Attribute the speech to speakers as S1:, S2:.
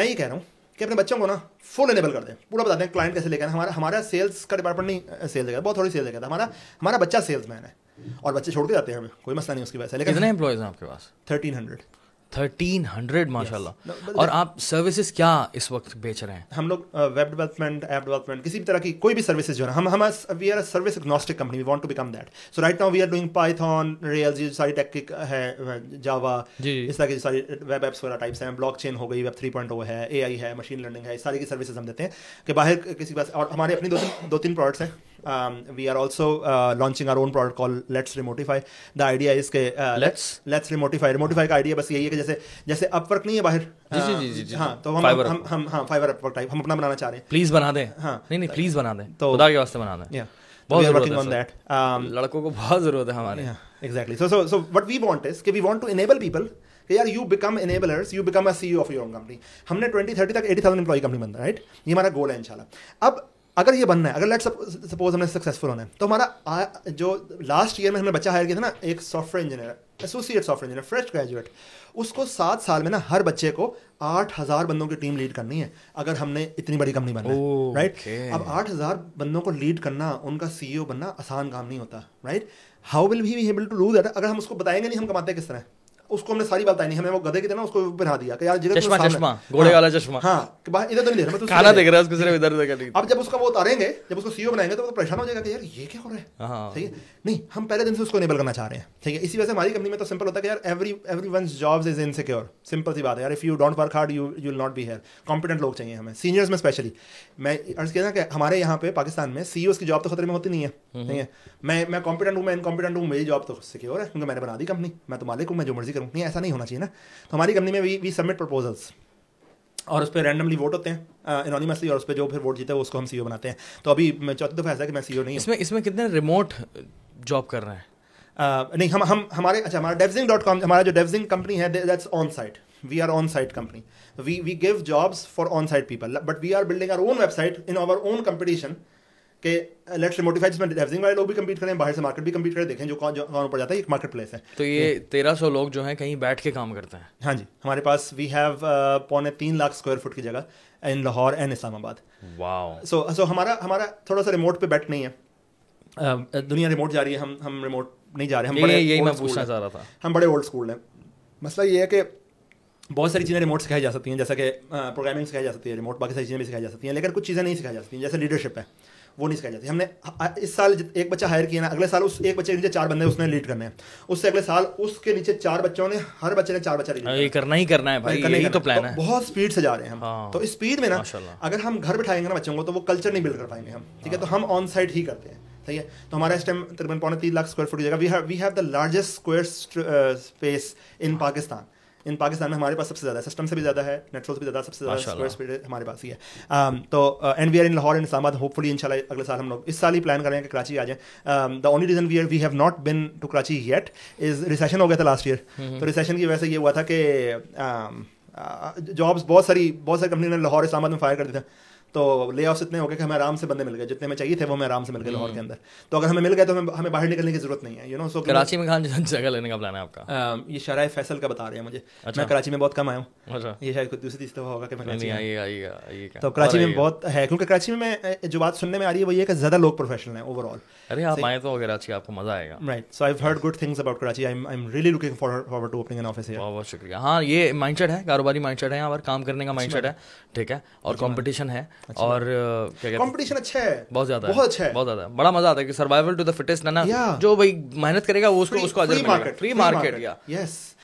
S1: मैं ये कह रहा हूँ कि अपने बच्चों को ना फुल एनेबल कर दें पूरा बता दें क्लाइंट कैसे लेकर आना हमारा हमारा सेल्स का डिपार्टमेंट नहीं सेल्स लेकर बहुत थोड़ी सेल्स लेकर हमारा हमारा बच्चा सेल्स मैन है और बच्चे छोड़ के जाते हैं हमें कोई मसला नहीं उसकी वजह से लेकिन कितने एम्प्लॉयज
S2: हैं आपके पास थर्टीन हंड्रेड थर्टीन हंड्रेड माशाला और आप सर्विसेज क्या इस वक्त बेच रहे हैं हम लोग वेब
S1: डेवलपमेंट ऐप डेवलपमेंट किसी भी तरह की कोई भी सर्विसेज जो है हम हम we are service agnostic company we want to become that so right now we are doing python real जी सारी टेक है जावा इस तरह की सारी वेब uh, एप्स वगैरह टाइप्स हैं चेन हो गई वेब थ्री पॉइंट है ए है मशीन लर्निंग है सारी की सर्विसेज हम देते हैं कि बाहर किसी के पास और हमारे अपने दो तीन दो तीन प्रोडक्ट्स हैं um, we are also uh, launching our own product called Let's Remotify. The idea is के uh, Let's Let's Remotify. Remotify का idea बस यही है कि जैसे जैसे अपवर्क नहीं है बाहर हाँ, जी जी जी जी हाँ तो हम हम हम हाँ फाइबर अपवर्क type. हम अपना बनाना चाह रहे हैं Please बना दें हाँ नहीं नहीं please बना दें तो खुदा के वास्ते बना दें yeah. बहुत वर्किंग ऑन दैट
S2: लड़कों को बहुत जरूरत है हमारे exactly
S1: so so so what we want is कि वी वांट टू पीपल यार you become you become a CEO of your company हमने 2030 तक 80000 कंपनी बनता राइट ये हमारा गोल है इंशाल्लाह अब अगर ये बनना है अगर लेट सपोज हमने सक्सेसफुल होना है तो हमारा जो लास्ट ईयर में हमने बच्चा हायर किया था ना एक software engineer associate software engineer fresh graduate उसको सात साल में ना हर बच्चे को आठ हज़ार बंदों की टीम लीड करनी है अगर हमने इतनी बड़ी कंपनी बनाई राइट अब आठ हज़ार बंदों को लीड करना उनका सी बनना आसान काम नहीं होता right how will be able to do that अगर हम उसको बताएंगे नहीं हम कमाते किस तरह उसको हमने सारी बात आई नहीं हमें वो गधे की तरह उसको पहना दिया कि यार जिधर तो चश्मा चश्मा घोड़े हाँ। वाला चश्मा हाँ कि बाहर इधर तो नहीं देख रहा मैं तो खाना देख
S2: रहा है उसको सिर्फ इधर देखा अब जब
S1: उसका वो उतारेंगे जब उसको सीईओ बनाएंगे तो वो तो परेशान हो जाएगा कि यार ये क्या हो रहा है ठीक हाँ। है नहीं हम पहले दिन से उसको इनेबल करना चाह रहे हैं ठीक है इसी वजह से हमारी कंपनी में तो सिंपल होता है कि यार every every one jobs is insecure simple सी बात है यार if you don't work hard you you will not be here competent लोग चाहिए हमें सीनियर्स में स्पेशली मैं अर्ज कहना कि हमारे यहाँ पे पाकिस्तान में सीईओ e की जॉब तो खतरे में होती नहीं है हम्म। ठीक है मैं मैं कॉम्पिटेंट हूँ मैं इनकॉम्पिटेंट हूँ मेरी जॉब तो सिक्योर है क्योंकि मैंने बना दी कंपनी मैं तो मालिक हूँ मैं जो मर्जी करूँ नहीं ऐसा नहीं होना चाहिए ना तो हमारी कंपनी में वी वी सबमिट प्रपोजल्स और उस पर रैंडमली वोट होते हैं इनोनीमसली और उस पर जो फिर वोट जीता है उसको हम सी e बनाते हैं तो अभी चौथी दफ़ा ऐसा कि मैं सी e नहीं इसमें इसमें कितने रिमोट जॉब कर रहे हैं uh, नहीं हम हम हमारे अच्छा हमारा डेवजिंग डॉट कॉम हमारा जो डेवजिंग कंपनी है that's on site we are on site company we we give jobs for on site people but we are building our own website in our own competition कि लेट्स मोडिफाई जिसमें हैवजिंग वाले लोग भी compete करें बाहर से मार्केट भी कम्पीट करें देखें जो कौन जो कौन ऊपर जाता है एक मार्केट प्लेस है
S2: तो ये तेरह सौ लोग जो हैं कहीं बैठ के काम करते हैं हाँ जी हमारे पास वी हैव uh, पौने तीन लाख
S1: स्क्वायर फुट की जगह in Lahore and Islamabad wow so so हमारा हमारा थोड़ा सा रिमोट पे बैठ नहीं है uh, दुनिया रिमोट जा रही है हम हम रिमोट नहीं जा रहे हम बड़े यही मैं पूछना चाह रहा था हम बड़े ओल्ड स्कूल हैं मसला ये है कि बहुत सारी चीज़ें रिमोट सिखाई जा सकती हैं जैसा कि प्रोग्रामिंग uh, सिखाई जा सकती है रिमोट बाकी सारी चीज़ें भी सिखाई जा सकती हैं लेकिन कुछ चीज़ें नहीं सिखाई जा सकती हैं जैसे लीडरशिप है वो नहीं सिखाई जाती हमने इस साल एक बच्चा हायर किया ना अगले साल उस एक बच्चे के नीचे चार बंदे उसने लीड करने हैं उससे अगले साल उसके नीचे चार बच्चों ने हर बच्चे ने चार बच्चा लीड
S2: हाँ, करना ही करना है भाई करना ही तो प्लान है बहुत स्पीड से जा रहे हैं हम हाँ।
S1: तो स्पीड में ना अगर हम घर बैठाएंगे ना बच्चों को तो वो कल्चर नहीं बिल्ड कर पाएंगे हम ठीक है हाँ। तो हम ऑन साइड ही करते हैं सही है तो हमारा इस टाइम तकरीबन पौने तीन लाख स्क्वायर फुट की जगह we have we have the largest square space in Pakistan in Pakistan में हमारे पास सबसे ज़्यादा सिस्टम से भी ज़्यादा है नेटवर्क भी ज़्यादा सबसे ज़्यादा स्क्वायर स्पीड हमारे पास ही है um, तो and we are in Lahore in Islamabad hopefully in अगले साल हम लोग इस साल ही प्लान करें कि कराची आ जाए the only reason we are we have not been to Karachi yet is recession हो गया था लास्ट ईयर तो रिसेशन की वजह से ये हुआ था कि जॉब्स um, uh, बहुत सारी बहुत सारी कंपनी ने लाहौर इस्लाबाद में फायर कर दिया था तो ले ऑफ इतने हो गए कि हमें आराम से बंदे मिल गए जितने में चाहिए थे वो हमें आराम से मिल गए लाहौर के हम्म। अंदर तो अगर हमें मिल गए तो हमें हमें बाहर निकलने की जरूरत नहीं है यू नो सो कराची
S2: में कहाँ जगह लेने का प्लान है
S1: आपका ये शराय फैसल का बता रहे हैं मुझे अच्छा। मैं कराची में बहुत कम आया हूँ अच्छा। ये शायद दूसरी तीसरी दफा होगा कि मैं तो कराची में बहुत है क्योंकि कराची में जो बात सुनने में आ रही है वो ये कि ज़्यादा लोग
S2: प्रोफेशनल है ओवरऑल अरे आप आए तो कराची आपको मज़ा आएगा right so I heard good things about Karachi I am really looking forward to opening an office बहुत बहुत शुक्रिया हाँ ये माइंडसेट है कारोबारी माइंडसेट है यहाँ पर काम करने का माइंडसेट है ठीक है और कंपटीशन है अच्छा। और uh, कंपटीशन
S1: अच्छा है बहुत ज्यादा बहुत अच्छा है बहुत
S2: ज्यादा बड़ा मजा आता है कि सर्वाइवल टू द फिटेस्ट ना जो भाई मेहनत करेगा वो उसको उसको फ्री मार्केट फ्री मार्केट या
S1: यस